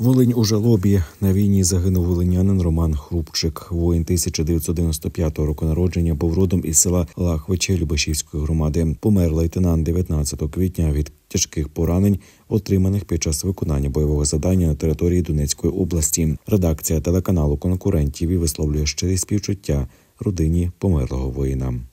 Волинь у жалобі на війні загинув волинянин Роман Хрупчик. Воїн 1995 року народження був родом із села Лахвиче Любашівської громади. Помер лейтенант 19 квітня від тяжких поранень, отриманих під час виконання бойового задання на території Донецької області. Редакція телеканалу конкурентів і висловлює щирі співчуття родині померлого воїна.